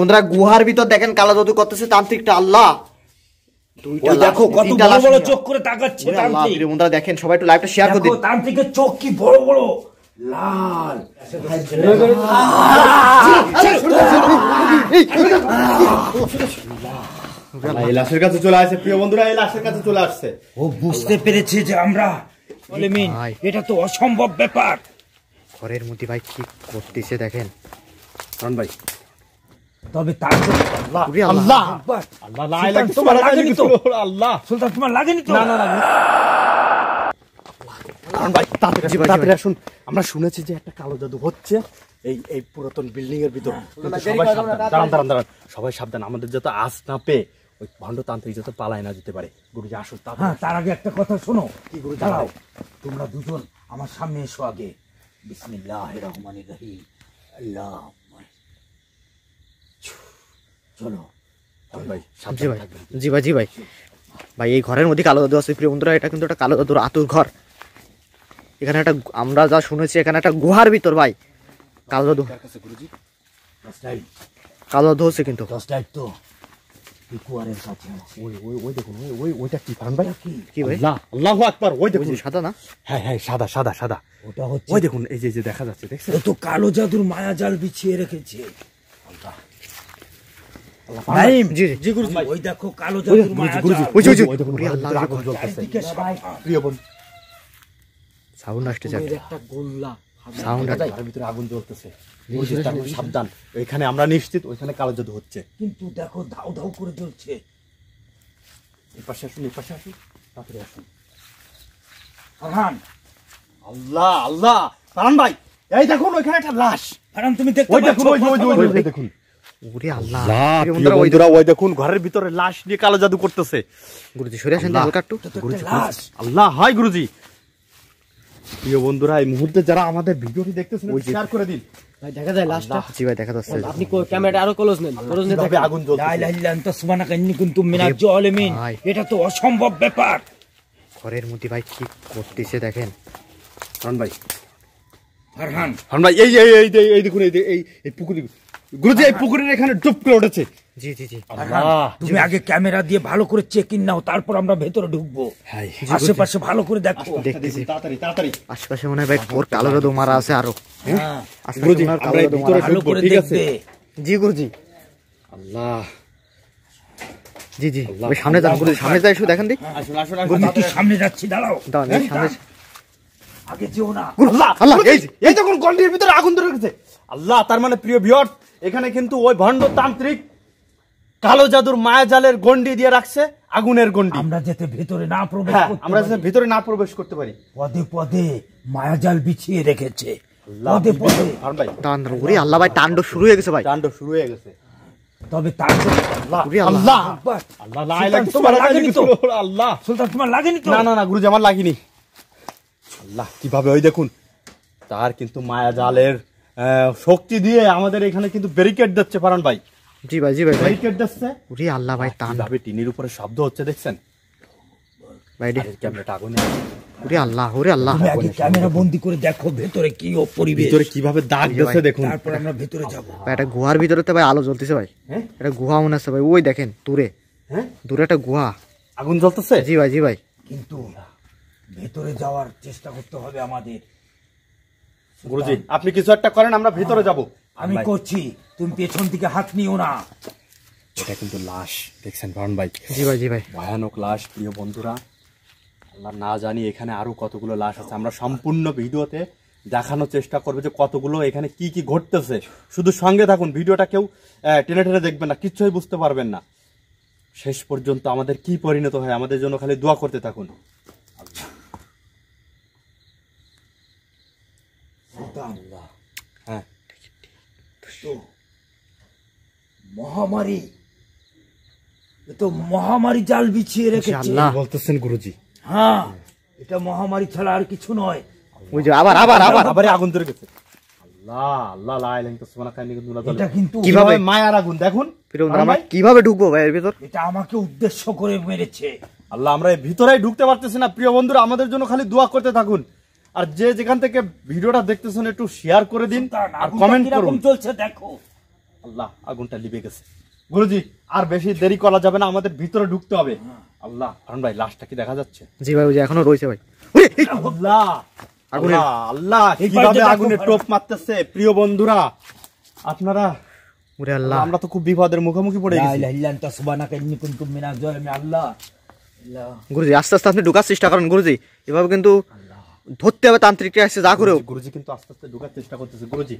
বন্ধুরা গুহার ভিতর দেখেন কালা জাদু করতেছে তান্ত্রিকটা আল্লাহ দেখেন সবাই শেয়ার কাছে চলে আসছে প্রিয় লাশের কাছে চলে আসছে ও বুঝতে পেরেছে যে আমরা এটা তো অসম্ভব ব্যাপার ঘরের মধ্যে ভাই কি করতেছে দেখেন ভাই তবে তোমার লাগেনি তো আমরা শুনেছি যে একটা কালো জাদু হচ্ছে এই এই পুরাতন বিল্ডিং এর ভিতর হ্যাঁ, দাঁড়ান সবাই সাবধান আমাদের যাতে আস না পেয়ে ওই তান্ত্রিক যাতে পালায় না যেতে পারে গুরুজি হ্যাঁ, আসুন তার আগে একটা কথা শোনো কি গুরু দাঁড়াও তোমরা দুজন আমার সামনে এসো আগে বিসমিল্লাহ রহমান রহিম আল্লাহ চলো ভাই জি ভাই জি ভাই জি ভাই ভাই এই ঘরের মধ্যে কালো দাদু আছে প্রিয় বন্ধুরা এটা কিন্তু একটা কালো দাদুর আতুর ঘর এখানে একটা আমরা যা শুনেছি এখানে একটা গুহার ভিতর ভাই কালো দাদু কালো দাদু হ্যাঁ, হ্যাঁ, হচ্ছে কিন্তু দেখুন এই যে দেখা যাচ্ছে তো কালো জাদুর মায়া জাল বিছিয়ে রেখেছে সাবধান ওইখানে আমরা নিশ্চিত ওইখানে কালো জাদু হচ্ছে কিন্তু দেখো ধাউ ধাউ করে জ্বলছে পাশে আসুন পাশে আসুন তাড়াতাড়ি আসুন আল্লাহ আল্লাহ ভাই এই দেখুন ওইখানে একটা লাশ তুমি দেখতে ওই দেখুন ঘরের এটা তো অসম্ভব ব্যাপার ঘরের মধ্যে ভাই কি করতেছে দেখেন ভাই ভাই এই এই দেখুন এই পুকুরি গুরুজি পুকুরের এখানে উঠেছে জি জি জি তুমি আগে ক্যামেরা দিয়ে ভালো করে চেক ইন নাও তারপর আমরা ভেতরে ঢুকবো আশেপাশে ভালো করে দেখো দেখতেছি আশেপাশে মনে হয় কালো রোদ মারা আছে আরো হ্যাঁ। জি গুরুজি আল্লাহ জি জি সামনে যান গুরুজি সামনে যাই দেখেন হ্যাঁ, সামনে যাচ্ছি দাঁড়াও দাঁড়াও সামনে আগে যেও না আল্লাহ এই এই তো কোন গন্ডির ভিতরে আগুন ধরে গেছে আল্লাহ তার মানে প্রিয় ভিউয়ার্স এখানে কিন্তু ওই ভণ্ডতান্ত্রিক কালো জাদুর মায়া জালের গন্ডি দিয়ে রাখছে আগুনের গন্ডি আমরা যেতে ভেতরে না প্রবেশ হ্যাঁ, আমরা যেতে ভিতরে না প্রবেশ করতে পারি পদে পদে মায়া জাল বিছিয়ে রেখেছে পদে পদে ভাই ওরে আল্লাহ ভাই তান্ডব শুরু হয়ে গেছে ভাই তান্ডব শুরু হয়ে গেছে তবে আল্লাহ আল্লাহ আল্লাহ তোমার লাগেনি তো আল্লাহ সুলতান তোমার তো না না না গুরুজি আমার লাগেনি আল্লাহ কিভাবে ওই দেখুন তার কিন্তু মায়া জালের শক্তি দিয়ে আমাদের এখানে কিন্তু ব্যারিকেড দিচ্ছে পারান ভাই জি ভাই জি ভাই ব্যারিকেড দিচ্ছে ওরে আল্লাহ ভাই তান ভাবে টিনির উপরে শব্দ হচ্ছে দেখছেন ভাই ক্যামেরাটা আগুনে ওরে আল্লাহ ওরে আল্লাহ আগে ক্যামেরা বন্দি করে দেখো ভিতরে কি ও পরিবেশ ভিতরে কিভাবে দাগ দিচ্ছে দেখুন তারপর আমরা ভিতরে যাব ভাই এটা গুহার ভিতরে তো ভাই আলো জ্বলতেছে ভাই হ্যাঁ এটা গুহা মনে হচ্ছে ভাই ওই দেখেন দূরে হ্যাঁ দূরে একটা গুহা আগুন জ্বলতেছে জি ভাই জি ভাই কিন্তু ভেতরে যাওয়ার চেষ্টা করতে হবে আমাদের গুরুজি আপনি কিছু একটা করেন আমরা ভিতরে যাব আমি করছি তুমি পেছন থেকে হাত নিও না এটা কিন্তু লাশ দেখছেন ভারণ ভাই জি ভাই জি ভাই ভয়ানক লাশ প্রিয় বন্ধুরা আল্লাহ না জানি এখানে আরো কতগুলো লাশ আছে আমরা সম্পূর্ণ ভিডিওতে দেখানোর চেষ্টা করবো যে কতগুলো এখানে কি কি ঘটতেছে শুধু সঙ্গে থাকুন ভিডিওটা কেউ টেনে টেনে দেখবেন না কিচ্ছুই বুঝতে পারবেন না শেষ পর্যন্ত আমাদের কি পরিণত হয় আমাদের জন্য খালি দোয়া করতে থাকুন কষ্ট মহামারী এত মহামারী জাল বিছিয়ে রেখেছে বলতেছেন গুরুজি হ্যাঁ এটা মহামারী ছাড়া আর কিছু নয় ওই যে আবার আবার আবার আবার আগুন ধরে গেছে কিভাবে আমাকে উদ্দেশ্য আল্লাহ আমরা ভিতরে ঢুকতে পারতেছি না প্রিয় বন্ধুরা আমাদের জন্য খালি দোয়া করতে থাকুন আর যে যেখান থেকে ভিডিওটা দেখতেছেন একটু শেয়ার করে দিন আর কমেন্ট করুন চলছে দেখো আল্লাহ আগুনটা লিবে গেছে গুরুজি আর বেশি দেরি করা যাবে না আমাদের ভিতরে ঢুকতে হবে হ্যাঁ। আল্লাহ কারণ ভাই লাশটা কি দেখা যাচ্ছে জি ভাই ওই যে এখনো রয়েছে ভাই আল্লাহ আগুন আল্লাহ কিভাবে আগুনে টোপ মারতেছে প্রিয় বন্ধুরা আপনারা ওরে আল্লাহ আমরা তো খুব বিপদের মুখোমুখি পড়ে গেছি লা ইল্লা আনতা সুবহানাকা ইন্নী কুনতু মিনাজ জালিমিন আল্লাহ গুরুজি আস্তে আস্তে আপনি ঢোকার চেষ্টা করেন গুরুজি এভাবে কিন্তু ধরতে হবে তান্ত্রিকরা আসছে যা করেও গুরুজি কিন্তু আস্তে আস্তে ঢোকার চেষ্টা করতেছে গুরুজি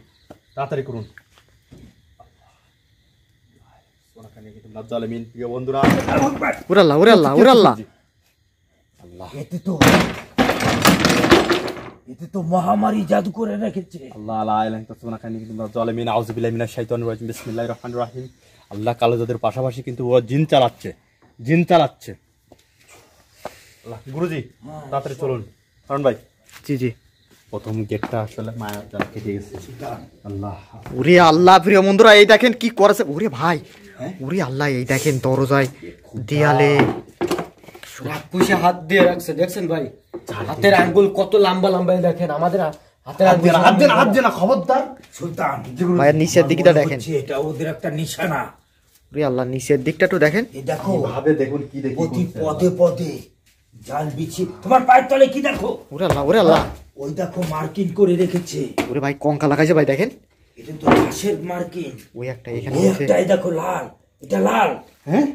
তাড়াতাড়ি করুন আল্লাহ এতে তো এতে তো মহামারী জাদু করে রেখেছে আল্লাহ কিন্তু রহিম আল্লাহ কালো যাদের পাশাপাশি কিন্তু ও জিন চালাচ্ছে জিন চালাচ্ছে গুরুজি হ্যাঁ, তাড়াতাড়ি চলুন কারণ ভাই জি জি প্রথম গেটটা আসলে মায়ের কেটে গেছে আল্লাহ ওরে আল্লাহ প্রিয় বন্ধুরা এই দেখেন কি করেছে ওরে ভাই হ্যাঁ? ওরে আল্লাহ এই দেখেন দরজায় দেয়ালে পুষে হাত দিয়ে রাখছে দেখছেন ভাই হাতের আঙ্গুল কত লম্বা লম্বা দেখেন আমাদের দিকটা দেখেন নিশানা আল্লাহ নিচের দিকটা তো দেখেন দেখো ভাবে দেখুন কি দেখুন পদে পদে জাল বিছি তোমার পায়ের তলে কি দেখো ওরে আল্লাহ ওরে আল্লাহ ওই দেখো মার্কিন করে রেখেছে ওরে ভাই কঙ্কা লাগাইছে ভাই দেখেন এটা তো মার্কিন ওই একটা এখানে আছে দেখো লাল এটা লাল হ্যাঁ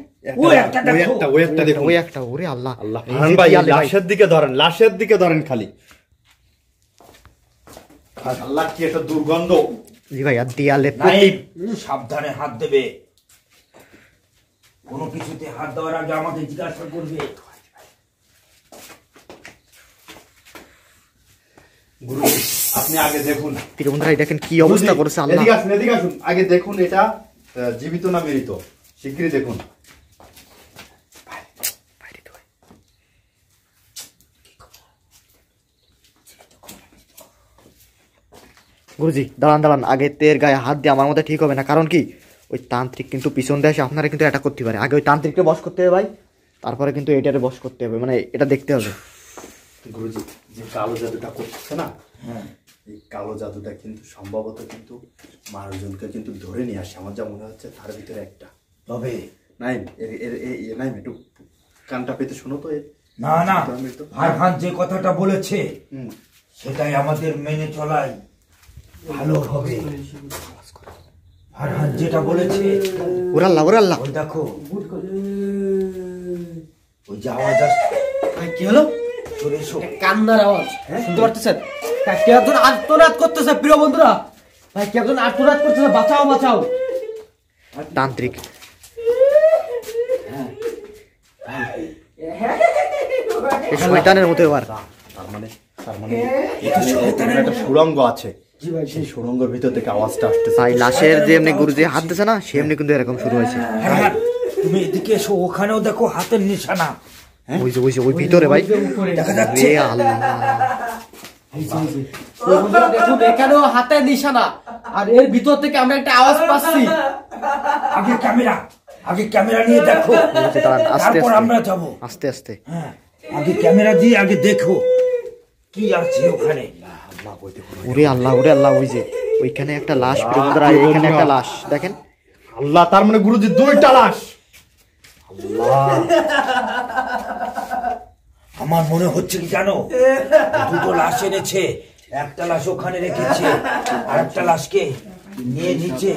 লাশের দিকে ধরেন খালি একটা দুর্গন্ধ সাবধানে হাত দেবে কোনো কিছুতে হাত দেওয়ার আগে আমাদের জিজ্ঞাসা করবে গুরুজি দাঁড়ান দাঁড়ান আগে তের গায়ে হাত দিয়ে আমার মধ্যে ঠিক হবে না কারণ কি ওই তান্ত্রিক কিন্তু পিছন দেয় আপনারা কিন্তু এটা করতে পারে আগে ওই তান্ত্রিককে বস করতে হবে ভাই তারপরে কিন্তু এটারে বস করতে হবে মানে এটা দেখতে হবে গুরুজি যে কালো জাদুটা করতেছে না হ্যাঁ। এই কালো জাদুটা কিন্তু সম্ভবত কিন্তু মানুষজনকে কিন্তু ধরে নিয়ে আসে আমার যা মনে হচ্ছে তার ভিতরে একটা তবে নাইম এর এর নাইম একটু কানটা পেতে শোনো তো এর না না হ্যাঁ। যে কথাটা বলেছে সেটাই আমাদের মেনে চলাই ভালো হবে ফারহান যেটা বলেছে ওরাল্লা ওরাল্লা দেখো ওই যে আওয়াজ আসছে কি হলো চলে হ্যাঁ? হ্যাঁ। মতো এবার মানে, মানে হ্যাঁ। সুরঙ্গ আছে সেই সুরঙ্গের ভিতর থেকে আওয়াজটা আসতে ভাই লাশের যে এমনি গুরু যে হাত দিছে না সেমনি কিন্তু এরকম শুরু হয়েছে তুমি এদিকে এসো ওখানেও দেখো হাতের নিশানা হ্যাঁ? ওই যে ওই যে ওই ভিতরে ভাই রে আল্লাহ হাতে নিশানা আর ভিতর থেকে আমরা একটা আওয়াজ পাচ্ছি ক্যামেরা ক্যামেরা দেখো আচ্ছা, আস্তে আস্তে হ্যাঁ, আগে ক্যামেরা দিয়ে আগে দেখো কি আল্লাহ আল্লাহ ওই যে ওইখানে একটা লাশ প্রেমদারা একটা লাশ দেখেন আল্লাহ তার মানে গুরুজি দুইটা লাশ আল্লাহ আমার মনে হচ্ছে কি জানো দুটো লাশ এনেছে একটা লাশ ওখানে রেখেছে আর একটা লাশকে নিয়ে নিচে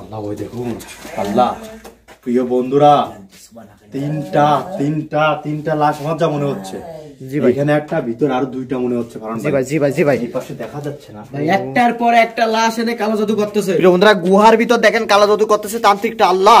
আল্লাহ ওই দেখুন আল্লাহ প্রিয় বন্ধুরা তিনটা তিনটা তিনটা লাশ মজা মনে হচ্ছে এখানে একটা ভিতর আর দুইটা মনে হচ্ছে জি ভাই জি ভাই জি ভাই পাশে দেখা যাচ্ছে না একটার পর একটা লাশ এনে কালো জাদু করতেছে গুহার ভিতর দেখেন কালো জাদু করতেছে তান্ত্রিকটা আল্লাহ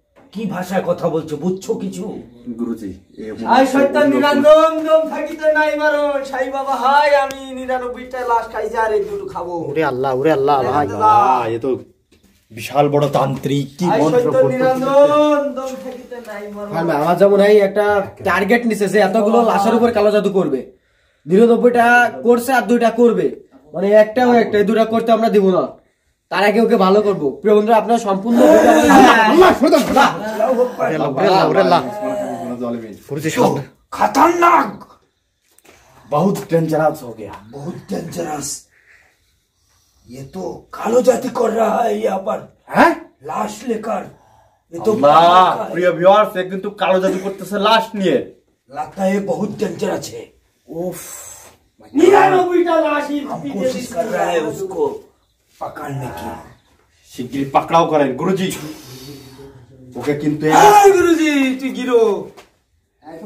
কি ভাষায় কথা বলছো বুঝছো কিছু গুরুজি হাই শয়তান নিরানন্দম দম থাকিতে নাই মারো সাই বাবা হাই আমি 99টা লাশ খাই যা রে দুটো খাবো ওরে আল্লাহ ওরে আল্লাহ ভাই এ তো বিশাল বড় তান্ত্রিক কি মন্ত্র আমার যেমন এই একটা টার্গেট নিছে যে এতগুলো লাশের উপর কালো জাদু করবে নিরানব্বইটা করছে আর দুইটা করবে মানে একটাও একটা দুইটা করতে আমরা দিব না তার আগে ওকে ভালো করবো প্রিয় বন্ধুরা আপনারা সম্পূর্ণ হ্যাঁ। খতরনাক বহুত डेंजरस हो गया হ্যাঁ লাশ লেকার প্রিয় ভিউয়ার্স এ কিন্তু কালো জাতি করতেছে লাশ নিয়ে লাগতা বহুত बहुत আছে है पकड़ने की শিগগির পাকড়াও করেন গুরুজি ওকে কিন্তু গুরুজি তুই গিরো হ্যাঁ?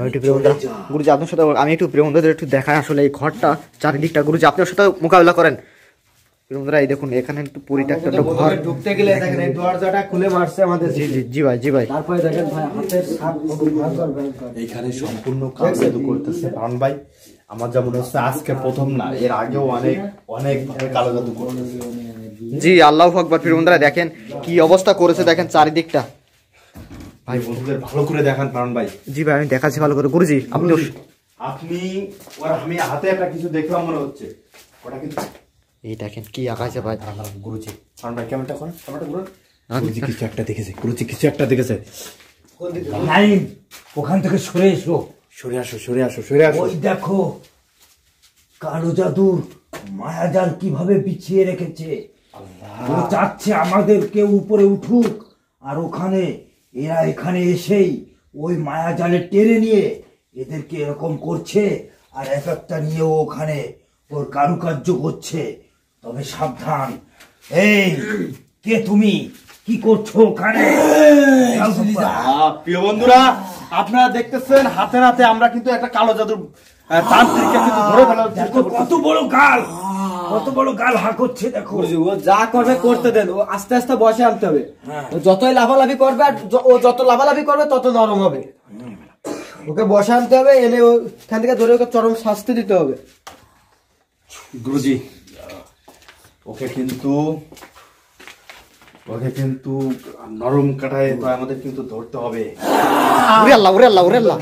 মানে আমি একটু প্রেমদা আচ্ছা। গুরুজি একটু দেখায় আসলে এই ঘরটা চারিদিকটা গুরুজি আপনার সাথে মোকাবিলা করেন এখানে একটু জি আজকে প্রথম না এর আগেও অনেক জি আল্লাহ আকবর ফির বন্ধুরা দেখেন কি অবস্থা করেছে দেখেন চারিদিকটা ভাই বন্ধুদের ভালো করে দেখান প্রাণ ভাই জি ভাই আমি দেখাচ্ছি ভালো করে গুরুজি আপনি আপনি হাতে একটা কিছু দেখলাম মনে হচ্ছে ওটা কিন্তু এই দেখেন কি আকাশে ভাই হ্যাঁ। গুরুজি কারণ ভাই ক্যামেরাটা এখন ক্যামেরাটা ঘুরুন কিছু একটা দেখেছে গুরুজি কিছু একটা দেখেছে নাইম ওখান থেকে সরে এসো সরে আসো সরে আসো সরে আসো ওই দেখো কালো জাদুর মায়াজাল কিভাবে বিছিয়ে রেখেছে ও চাচ্ছে আমাদেরকে উপরে উঠুক আর ওখানে এরা এখানে এসেই ওই মায়াজালে টেনে নিয়ে এদেরকে এরকম করছে আর এক একটা নিয়ে ওখানে ওর কারুকার্য করছে তবে সাবধান এই কে তুমি কি করছো কারে প্রিয় বন্ধুরা আপনারা দেখতেছেন হাতে হাতে আমরা কিন্তু একটা কালো জাদুর তান্ত্রিককে কিন্তু ধরে ফেলার কত বড় গাল কত বড় গাল হা করছে দেখো ও যা করবে করতে দেন ও আস্তে আস্তে বসে আনতে হবে হ্যাঁ। যতই লাফালাফি করবে আর ও যত লাফালাফি করবে তত নরম হবে ওকে বসে আনতে হবে এনে ওখান থেকে ধরে ওকে চরম শাস্তি দিতে হবে গুরুজি ওকে কিন্তু ওকে কিন্তু নরম কাটায় তো আমাদের কিন্তু ধরতে হবে ওরে আল্লাহ ওরে আল্লাহ ওরে আল্লাহ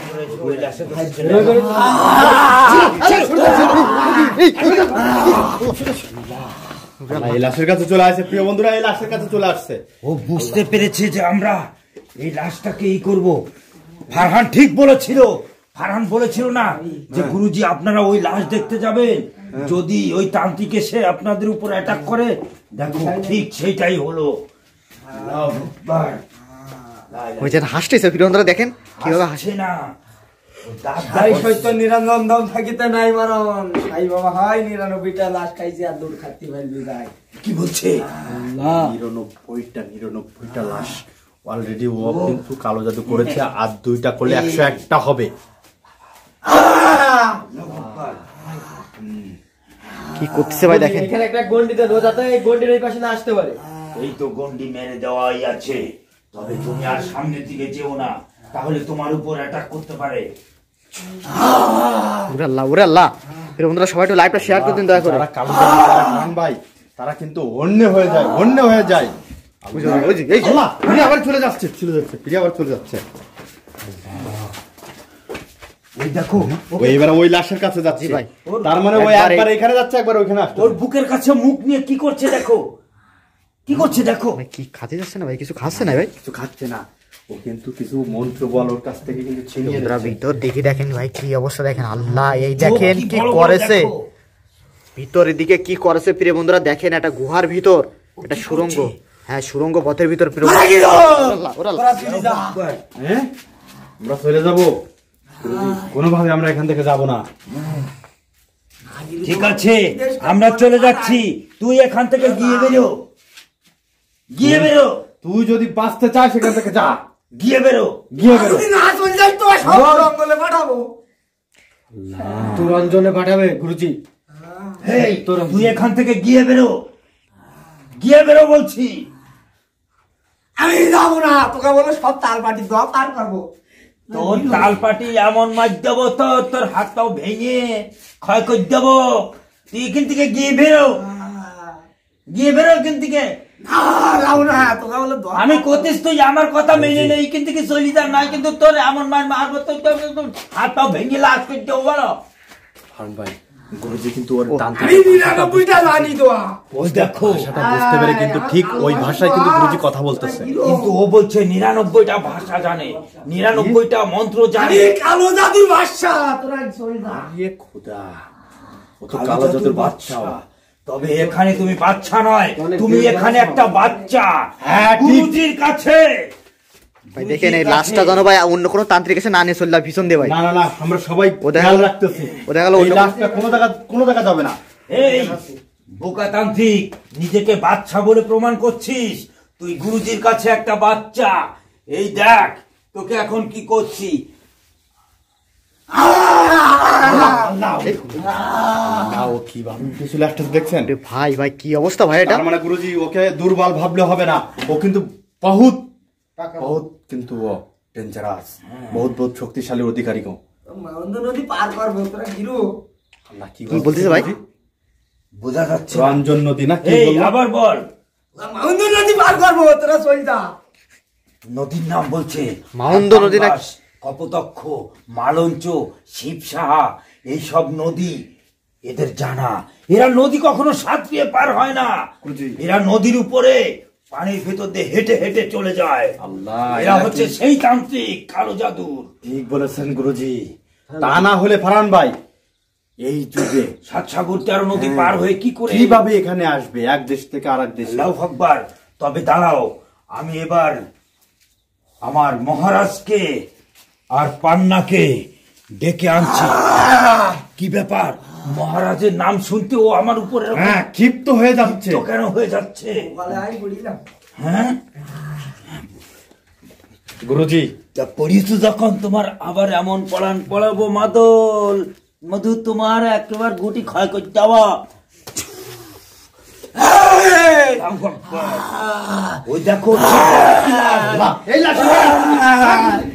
এই লাশের কাছে চলে আসছে প্রিয় বন্ধুরা এই লাশের কাছে চলে আসছে ও বুঝতে পেরেছি যে আমরা এই লাশটাকে ই করব ফারহান ঠিক বলেছিল ফারহান বলেছিল না যে হ্যাঁ। গুরুজি আপনারা ওই লাশ হ্যাঁ। দেখতে যাবেন হ্যাঁ। যদি ওই তান্ত্রিক এসে আপনাদের উপর অ্যাটাক করে দেখো ঠিক সেটাই হলো হাসতেছে দেখেন হাসে না নিরঞ্জন থাকিতে নাই হাই বাবা হাই নিরানব্বইটা লাশ কি বলছে নিরানব্বইটা নিরানব্বইটা লাশ অলরেডি ও কালো জাদু করেছে আর দুইটা করলে একশো একটা হবে কি করতেছে ভাই দেখেন এখানে একটা গন্ডি দেন যাতে এই গন্ডির ওই পাশে না আসতে পারে এই তো গন্ডি মেরে দেওয়াই আছে তবে তুমি আর সামনের দিকে যেও না তাহলে তোমার উপর অ্যাটাক করতে পারে উরাল্লাহ উরাল্লাহ এর বন্ধুরা সবাই একটু লাইভটা শেয়ার করে দিন দয়া করে ভাই তারা কিন্তু অন্য হয়ে যায় অন্য হয়ে যায় এই আবার চলে যাচ্ছে চলে যাচ্ছে ফিরে আবার চলে যাচ্ছে কাছে ভাই তার মানে এখানে যাচ্ছে একবার ওইখানে বুকের কাছে মুখ নিয়ে কি করছে দেখো কি করছে দেখো কি যাচ্ছে না ভাই কিছু খাচ্ছে না ভাই কিছু খাচ্ছে না ও কিন্তু কিছু মন্ত্র বল ওর কাছ থেকে ভিতর দেখি দেখেন ভাই কি অবস্থা দেখেন আল্লাহ এই দেখেন কি করেছে ভিতরের দিকে কি করেছে প্রিয় বন্ধুরা দেখেন একটা গুহার ভিতর একটা সুরঙ্গ হ্যাঁ সুরঙ্গ পথের ভিতর প্রিয় হ্যাঁ? হ্যাঁ? আমরা চলে যাবো কোনোভাবে আমরা এখান থেকে যাব না হ্যাঁ। ঠিক আছে আমরা চলে যাচ্ছি তুই এখান থেকে গিয়ে বেরো গিয়ে বেরো তুই যদি বাঁচতে চাস এখান থেকে যা গিয়ে বেরো গিয়ে বেরো তোর পাঠাবে গুরুজি তুই এখান থেকে গিয়ে বেরো গিয়ে বেরো বলছি আমি যাবো না তোকে বলো সব তাল পাটি দাও তার পারবো তোর পাটি এমন মার দেবো তোর তোর হাতটাও ভেঙে ক্ষয় করে দেবো তুই এখান থেকে গিয়ে বেরো গিয়ে বেরো এখান থেকে আমি কোতিস তুই আমার কথা মেনে নেই এখান থেকে চলি যা না কিন্তু তোর এমন মার মারবো তোর হাত পাও ভেঙে লাশ করে দেবো বলো ভাই গুরুজি কিন্তু ওর জানি দোয়া ওই দেখো বুঝতে পেরে কিন্তু ঠিক ওই ভাষায় কিন্তু গুরুজি কথা বলতেছে কিন্তু ও বলছে ভাষা জানে মন্ত্র জানে কালো ভাষা তোরা খোদা ও তো কালো বাচ্চা তবে এখানে তুমি বাচ্চা নয় তুমি এখানে একটা বাচ্চা হ্যাঁ গুরুজির কাছে ভাই দেখেন এই লাস্টটা জানো ভাই অন্য তান্ত্রিক এসে না নিয়ে চললা ভীষণ দে ভাই না না না আমরা সবাই খেয়াল রাখতেছি ও দেখা গেল ওই লাস্টটা জায়গা জায়গা যাবে না এই নিজেকে বাচ্চা বলে প্রমাণ করছিস তুই গুরুজির কাছে একটা বাচ্চা এই দেখ তোকে এখন কি করছি ভাই ভাই কি অবস্থা ভাই এটা মানে গুরুজি ওকে দুর্বল ভাবলে হবে না ও কিন্তু বহুত বহুত কিন্তু ডেঞ্জারাস বহুত বহুত শক্তিশালী অধিকারী গো নদী পার করবো তোরা হিরো আল্লাহ কি বলতেছে ভাই বোঝা যাচ্ছে রঞ্জন নদী না কি আবার বল মাউন্দ নদী পার করবো তোরা চল নদীর নাম বলছে মাউন্দ নদী না কপতক্ষ মালঞ্চ শিবসাহা সাহা এইসব নদী এদের জানা এরা নদী কখনো সাঁতরিয়ে পার হয় না এরা নদীর উপরে পানির ভেতর দিয়ে হেঁটে হেঁটে চলে যায় আল্লাহ এরা হচ্ছে সেই তান্ত্রিক কালো জাদুর ঠিক বলেছেন গুরুজি তা না হলে ফারান ভাই এই যুগে সাত তেরো নদী হ্যাঁ, পার হয়ে কি করে কিভাবে এখানে আসবে এক দেশ থেকে আর এক দেশ লাউ আকবার তবে দাঁড়াও আমি এবার আমার মহারাজকে আর পান্নাকে ডেকে আনছি কি ব্যাপার মহারাজের নাম শুনতে ও আমার উপরে হ্যাঁ, ক্ষিপ্ত হয়ে যাচ্ছে কেন হয়ে যাচ্ছে হ্যাঁ গুরুজি তা পড়িস যখন তোমার আবার এমন পড়ান পড়াবো মাদল মধু তোমার একবার গুটি ক্ষয় করে যাওয়া ওই দেখো এই লাঠি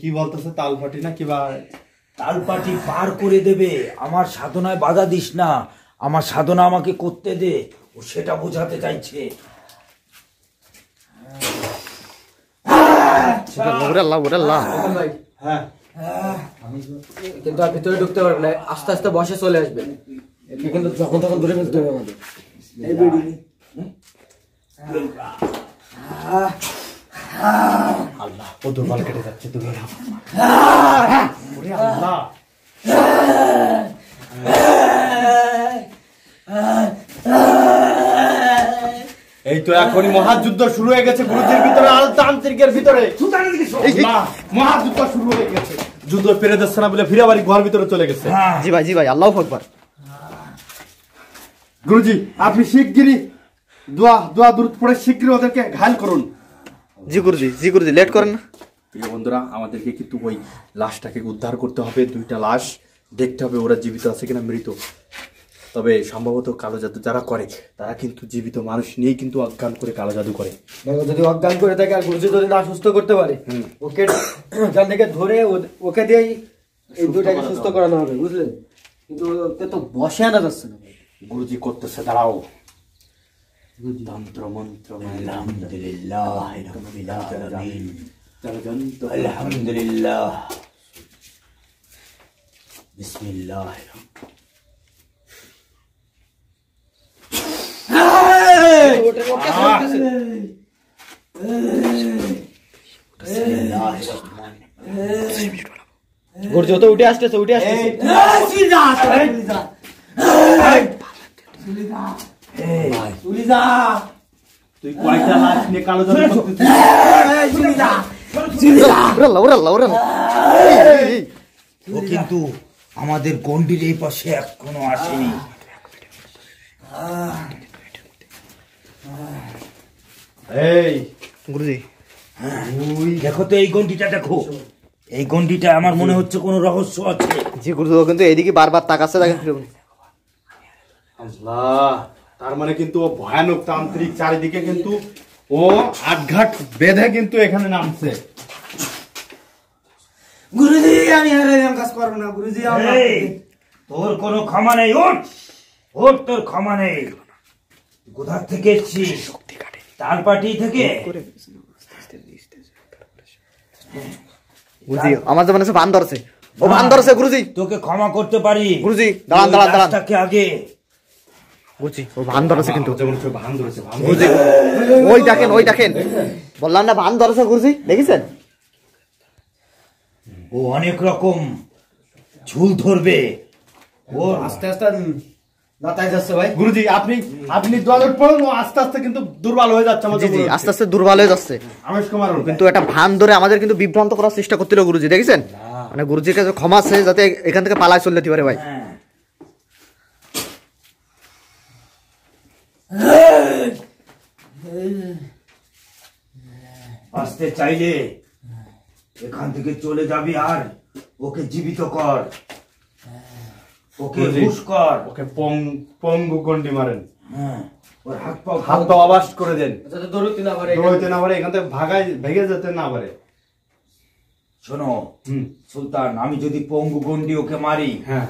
কি বলতেছে তাল ফাটি না কিবা তাল পাটি পার করে দেবে আমার সাধনায় বাধা দিস না আমার সাধনা আমাকে করতে দে ও সেটা বোঝাতে চাইছে হ্যাঁ। কিন্তু আর ভিতরে ঢুকতে পারবে না আস্তে আস্তে বসে চলে আসবে কিন্তু যখন তখন ধরে ফেলতে হবে আমাদের আল্লাহ ও দুর্বল কেটে যাচ্ছে তুমি এই তো এখনই মহাযুদ্ধ শুরু হয়ে গেছে গুরুজির ভিতরে আর তান্ত্রিকের ভিতরে মহাযুদ্ধ শুরু হয়ে গেছে যুদ্ধ পেরে যাচ্ছে না বলে ফিরে বাড়ি ঘর ভিতরে চলে গেছে হ্যাঁ। জি ভাই জি ভাই আল্লাহ আকবার গুরুজি আপনি শিগগিরই দোয়া দোয়া দূর পরে শিগগিরি ওদেরকে ঘায়ল করুন জি গুরুজি জি গুরুজি লেট করেন না প্রিয় বন্ধুরা আমাদেরকে কিন্তু ওই লাশটাকে উদ্ধার করতে হবে দুইটা লাশ দেখতে হবে ওরা জীবিত আছে কিনা মৃত তবে সম্ভবত কালো জাদু যারা করে তারা কিন্তু জীবিত মানুষ নিয়েই কিন্তু অজ্ঞান করে কালো জাদু করে যদি অজ্ঞান করে থাকে আর গুরুজি যদি না সুস্থ করতে পারে ওকে যার থেকে ধরে ওকে দিয়েই দুটাকে সুস্থ করানো হবে বুঝলেন কিন্তু ওকে তো বসে আনা যাচ্ছে না গুরুজি করতেছে দাঁড়াও تنتر منتر الحمد لله رب العالمين الحمد لله بسم الله গুরজো তো উঠে আসতেছে উঠে আসতেছে ও হ্যাঁ। হ্যাঁ, কিন্তু আমাদের গন্ডির এই পাশে এখনো আসেনি এই দেখো তো এই গন্ডিটা দেখো এই গন্ডিটা আমার মনে হচ্ছে কোনো রহস্য আছে জি গুরুজি কিন্তু এইদিকে বারবার তাকাচ্ছে দেখেন আল্লাহ তার মানে কিন্তু ও ভয়ানক তান্ত্রিক চারিদিকে কিন্তু ও আটঘাট বেঁধে কিন্তু এখানে নামছে গুরুজি আমি এরকম কাজ করবো না গুরুজি তোর কোনো ক্ষমা নেই তোর ক্ষমা নেই থেকে তার থেকে গুরুজি আমার ও গুরুজি তোকে ক্ষমা করতে পারি গুরুজি দাঁড়ান দাঁড়ান দাঁড়ান আগে বললাম না ভান ধরেছে দেখেছেন ও অনেক রকম ঝুল ধরবে ও আস্তে আস্তে দুর্বল হয়ে যাচ্ছে আমাদের কিন্তু ভান ধরে আমাদের কিন্তু বিভ্রান্ত করার চেষ্টা করছিল গুরুজি দেখেছেন মানে গুরুজির কাছে ক্ষমা আছে যাতে এখান থেকে পালায় চললে পারে ভাই হ্যাঁ। আসতে চাইলে এখান থেকে চলে যাবি আর ওকে জীবিত কর ওকে কর ওকে পঙ্গু গন্ডি মারেন হ্যাঁ, আচ্ছা, আচ্ছা, যেতে না পারে শোনো সুলতান আমি যদি পঙ্গু গন্ডি ওকে মারি হ্যাঁ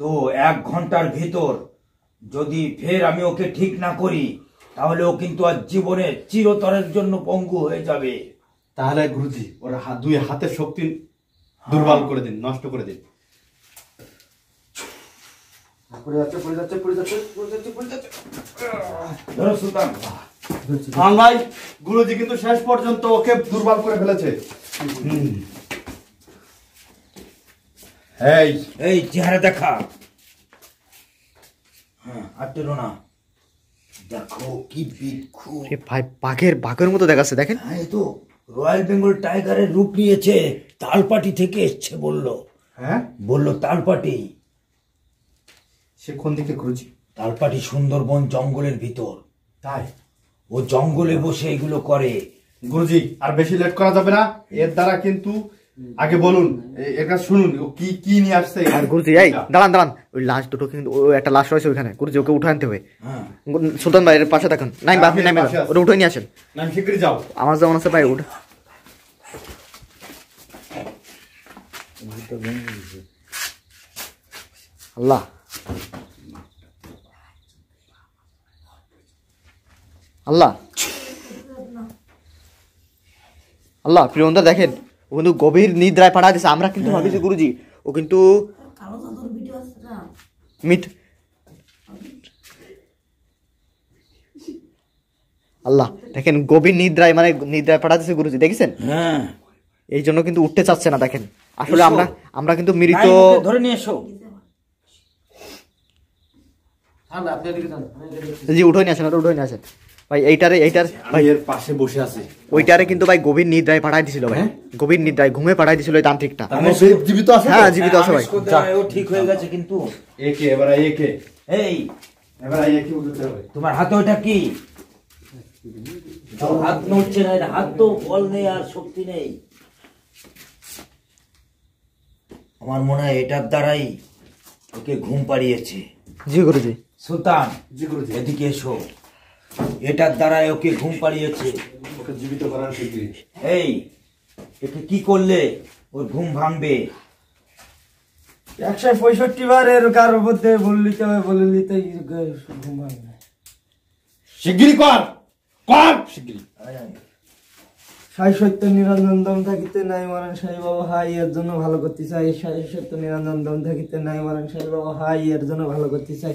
তো এক ঘন্টার ভেতর যদি ফের আমি ওকে ঠিক না করি তাহলে ও কিন্তু আর জীবনে চিরতরের জন্য পঙ্গু হয়ে যাবে তাহলে গুরুজি ওর দুই হাতের শক্তি দুর্বল করে দিন নষ্ট করে দিন হ্যাঁ ভাই গুরুজি কিন্তু শেষ পর্যন্ত ওকে দুর্বল করে ফেলেছে এই এই চেহারা দেখা হ্যাঁ আর না দেখো বাঘের বাঘের মতো দেখাচ্ছে হ্যাঁ, তো বেঙ্গল টাইগারের নিয়েছে তালপাটি থেকে হ্যাঁ তালপাটি সুন্দরবন জঙ্গলের ভিতর তাই ও জঙ্গলে বসে এগুলো করে গুরুজি আর বেশি লেট করা যাবে না এর দ্বারা কিন্তু আগে বলুন এটা শুনুন কি কি নিয়ে আসছে আর গুরুজি এই আচ্ছা। দাঁড়ান দাঁড়ান ওই লাশ দুটো কিন্তু ও একটা লাশ রয়েছে ওইখানে গুরুজি ওকে উঠে আনতে হবে হ্যাঁ। সুলতান ভাই এর পাশে থাকুন নাই হ্যাঁ, নাই উঠে নিয়ে আসেন শিগগিরই যাও আমার যেমন আছে ভাই উঠ আল্লাহ আল্লাহ আল্লাহ প্রিয়ন্দা দেখেন ও কিন্তু গভীর নিদ্রায় পাঠা দিছে আমরা কিন্তু হ্যাঁ। ভাবিছি গুরুজি ও কিন্তু আল্লাহ দেখেন গভীর নিদ্রায় মানে নিদ্রায় পাঠা দিছে গুরুজি দেখেছেন হ্যাঁ। এই জন্য কিন্তু উঠতে চাচ্ছে না দেখেন আসলে আমরা আমরা কিন্তু মৃত ধরে নিয়ে এসো জি উঠে নিয়ে আসেন উঠে নিয়ে আসেন ভাই এইটারে এইটার ভাই এর পাশে বসে আছে ওইটারে কিন্তু ভাই গভীর নিদ্রায় পাঠাই দিছিল ভাই হ্যাঁ? গভীর নিদ্রায় ঘুমে পাঠাই দিছিল তান্ত্রিকটা জীবিত আছে হ্যাঁ জীবিত আছে ভাই ও ঠিক হয়ে গেছে কিন্তু একে এবারে একে এই এবারে একে উঠতে হবে তোমার হাতে ওটা কি হাত নড়ছে না হাত তো বল নেই আর শক্তি নেই আমার মনে হয় এটার দ্বারাই ওকে ঘুম পাড়িয়েছে জি গুরুজি সুলতান জি গুরুজি এদিকে এসো এটার দ্বারা ওকে ঘুম পাড়িয়েছে ওকে জীবিত করার এই একে কি করলে ওর ঘুম ভাঙবে একশো পঁয়ষট্টি বার এর কার উপর দিয়ে হবে বলে নিতে ঘুম ভাঙবে শিগগিরি কর কর শিগগিরি সাই সত্য নিরঞ্জন দম থাকিতে নাই মারান সাই বাবা হাই এর জন্য ভালো করতে চাই সাই সত্য নিরঞ্জন দম থাকিতে নাই মারান সাই বাবা হাই এর জন্য ভালো করতে চাই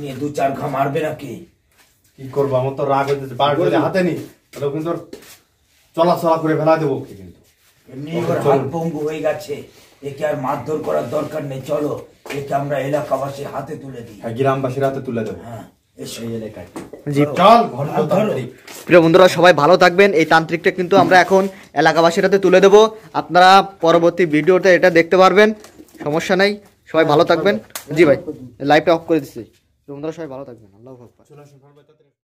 নিয়ে দু চার ঘা মারবে নাকি কি করবো আমার তো রাগ হইতেছে বার হাতে নি কিন্তু চলাচলা করে ফেলা দেবো কিন্তু পঙ্গু হয়ে গেছে একে আর মারধর করার দরকার নেই চলো একে আমরা এলাকাবাসী হাতে তুলে দিই হ্যাঁ গ্রামবাসীর হাতে তুলে দেবো হ্যাঁ প্রিয় বন্ধুরা সবাই ভালো থাকবেন এই তান্ত্রিকটা কিন্তু আমরা এখন এলাকাবাসীর হাতে তুলে দেবো আপনারা পরবর্তী ভিডিওতে এটা দেখতে পারবেন সমস্যা নাই সবাই ভালো থাকবেন জি ভাই লাইভটা অফ করে দিচ্ছি তোমরা সবাই ভালো থাকবেন আল্লাহ হাফেজ